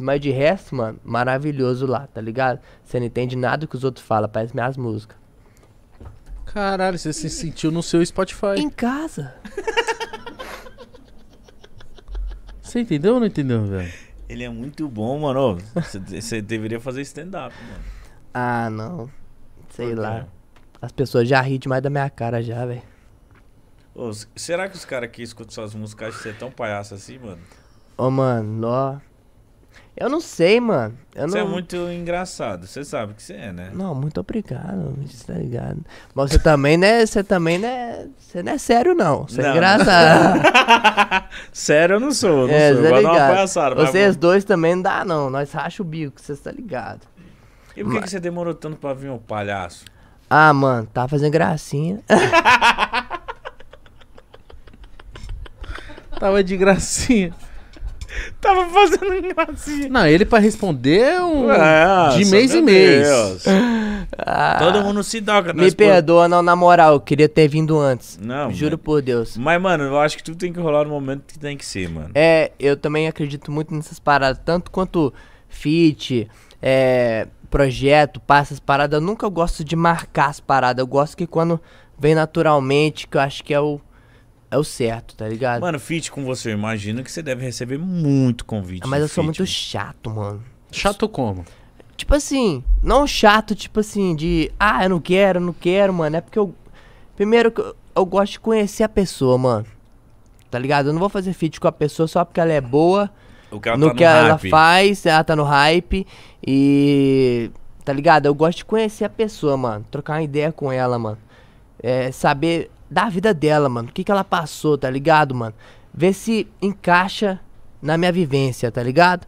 Mas de resto, mano, maravilhoso lá, tá ligado? Você não entende nada que os outros falam, parece minhas músicas. Caralho, você se sentiu no seu Spotify. Em casa. Você entendeu ou não entendeu, velho? Ele é muito bom, mano. Você deveria fazer stand-up, mano. Ah, não. Sei lá. As pessoas já ri demais da minha cara já, velho. Será que os caras que escutam suas músicas acham você é tão palhaço assim, mano? Ô, oh, mano, ó. Eu não sei, mano. Você é não... é muito engraçado, você sabe que você é, né? Não, muito obrigado, tá ligado? Mas você também não é. Você também não é. Você não é sério, não. Você é engraçado. sério eu não sou, não é, sou. Você, tá ligado. Palhaçada, Vocês dois também não dá, não. Nós racha o bico, você tá ligado. E por Mas... que você demorou tanto pra vir o palhaço? Ah, mano, tá fazendo gracinha. Tava de gracinha. Tava fazendo assim Não, ele pra responder é um é, de mês em mês. Deus. Ah, Todo mundo se doca. Me perdoa, não, na moral, eu queria ter vindo antes. Não. Juro por Deus. Mas, mano, eu acho que tudo tem que rolar no momento que tem que ser, mano. É, eu também acredito muito nessas paradas. Tanto quanto fit, é, projeto, passa as paradas. Eu nunca gosto de marcar as paradas. Eu gosto que quando vem naturalmente, que eu acho que é o é o certo, tá ligado? Mano, fit com você, eu imagino que você deve receber muito convite. Ah, mas eu sou muito mano. chato, mano. Chato como? Tipo assim, não chato, tipo assim, de ah, eu não quero, eu não quero, mano. É porque eu. Primeiro eu, eu gosto de conhecer a pessoa, mano. Tá ligado? Eu não vou fazer fit com a pessoa só porque ela é boa. O que ela no tá no que hype. ela faz, ela tá no hype. E. Tá ligado? Eu gosto de conhecer a pessoa, mano. Trocar uma ideia com ela, mano. É, saber da vida dela, mano. O que, que ela passou, tá ligado, mano? Ver se encaixa na minha vivência, tá ligado?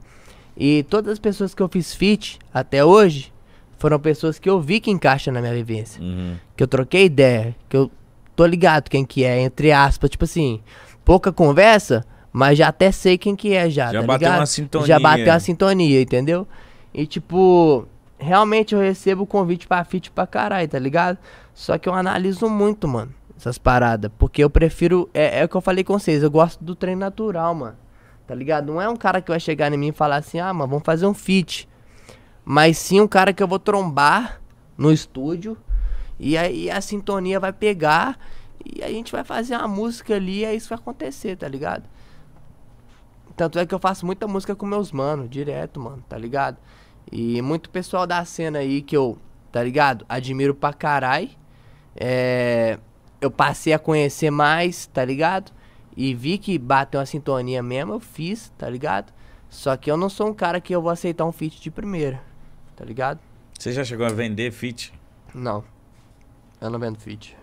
E todas as pessoas que eu fiz fit até hoje foram pessoas que eu vi que encaixa na minha vivência. Uhum. Que eu troquei ideia, que eu tô ligado quem que é, entre aspas, tipo assim, pouca conversa, mas já até sei quem que é já, já tá bateu ligado? uma sintonia. Já bateu uma sintonia, entendeu? E tipo, realmente eu recebo convite pra fit pra caralho, tá ligado? Só que eu analiso muito, mano essas paradas. Porque eu prefiro. É, é o que eu falei com vocês, eu gosto do treino natural, mano. Tá ligado? Não é um cara que vai chegar em mim e falar assim, ah, mano, vamos fazer um feat. Mas sim um cara que eu vou trombar no estúdio. E aí a sintonia vai pegar. E a gente vai fazer uma música ali. E é isso que vai acontecer, tá ligado? Tanto é que eu faço muita música com meus manos, direto, mano, tá ligado? E muito pessoal da cena aí que eu, tá ligado? Admiro pra caralho. É eu passei a conhecer mais, tá ligado? E vi que bateu uma sintonia mesmo, eu fiz, tá ligado? Só que eu não sou um cara que eu vou aceitar um feat de primeira, tá ligado? Você já chegou a vender feat? Não. Eu não vendo feat.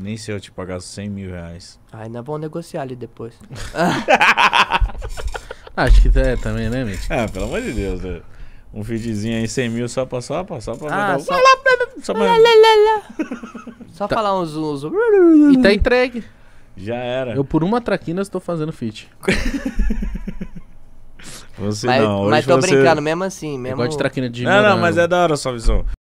Nem se eu te pagasse 100 mil reais. Aí ah, não é bom negociar ali depois. Acho que é também, né, Mitch? Ah, pelo amor de Deus, né? Um feedzinho aí, 100 mil só pra só pra só pra ah, mandar só... Lá, lá, lá, só tá. falar uns, uns. E tá entregue. Já era. Eu por uma traquina estou fazendo fit. você mas, não. Hoje mas tô você... brincando mesmo assim. Mesmo... Eu gosto de traquina de Não, não, mas é da hora a sua visão.